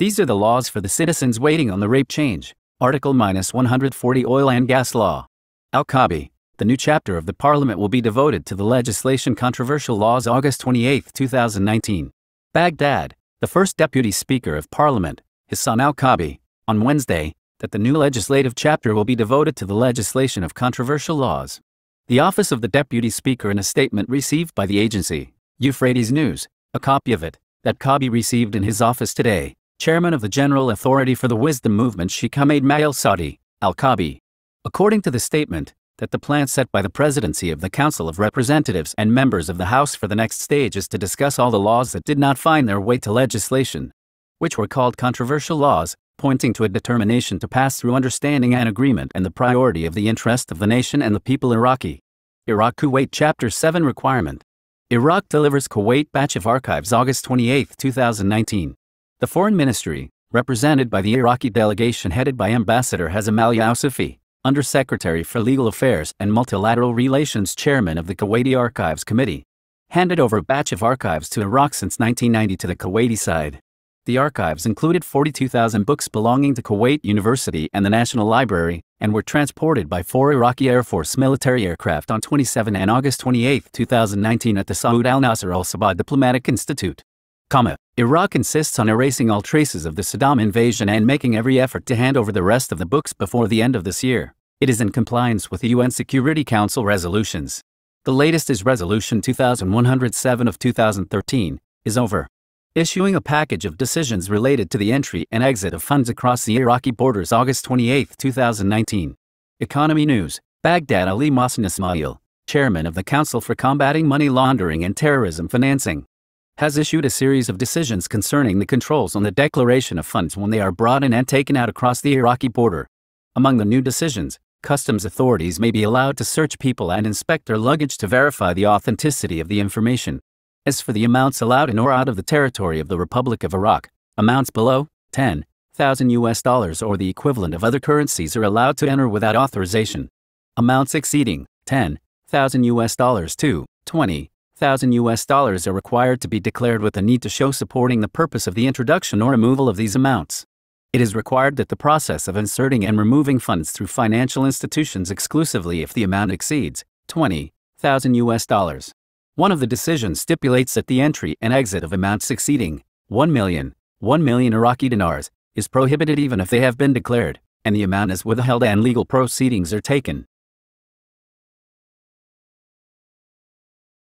These are the laws for the citizens waiting on the rate change. Article 140 Oil and Gas Law. Al Kabi. The new chapter of the Parliament will be devoted to the legislation controversial laws August 28, 2019. Baghdad. The first Deputy Speaker of Parliament, Hassan Al Kabi, on Wednesday, that the new legislative chapter will be devoted to the legislation of controversial laws. The Office of the Deputy Speaker in a statement received by the agency, Euphrates News, a copy of it, that Kabi received in his office today, chairman of the General Authority for the Wisdom Movement Sheikh Shikam Ismail Sadi, Al-Kabi. According to the statement, that the plan set by the presidency of the Council of Representatives and members of the House for the next stage is to discuss all the laws that did not find their way to legislation, which were called controversial laws, pointing to a determination to pass through understanding and agreement and the priority of the interest of the nation and the people Iraqi. Iraq Kuwait Chapter 7 Requirement Iraq delivers Kuwait batch of archives August 28, 2019. The foreign ministry, represented by the Iraqi delegation headed by Ambassador Hazamal Youssef, Undersecretary for Legal Affairs and Multilateral Relations Chairman of the Kuwaiti Archives Committee, handed over a batch of archives to Iraq since 1990 to the Kuwaiti side. The archives included 42,000 books belonging to Kuwait University and the National Library, and were transported by four Iraqi Air Force military aircraft on 27 and August 28, 2019 at the Saud al-Nasser al-Sabah Diplomatic Institute comma, Iraq insists on erasing all traces of the Saddam invasion and making every effort to hand over the rest of the books before the end of this year. It is in compliance with the UN Security Council resolutions. The latest is Resolution 2107 of 2013, is over. Issuing a package of decisions related to the entry and exit of funds across the Iraqi borders August 28, 2019. Economy News, Baghdad Ali Mohsen Ismail, Chairman of the Council for Combating Money Laundering and Terrorism Financing has issued a series of decisions concerning the controls on the declaration of funds when they are brought in and taken out across the Iraqi border. Among the new decisions, customs authorities may be allowed to search people and inspect their luggage to verify the authenticity of the information. As for the amounts allowed in or out of the territory of the Republic of Iraq, amounts below 10,000 US dollars or the equivalent of other currencies are allowed to enter without authorization. Amounts exceeding 10,000 US dollars to 20 thousand US dollars are required to be declared with a need to show supporting the purpose of the introduction or removal of these amounts. It is required that the process of inserting and removing funds through financial institutions exclusively if the amount exceeds 20,000 US dollars. One of the decisions stipulates that the entry and exit of amounts exceeding 1 million, 1 million Iraqi dinars is prohibited even if they have been declared and the amount is withheld and legal proceedings are taken.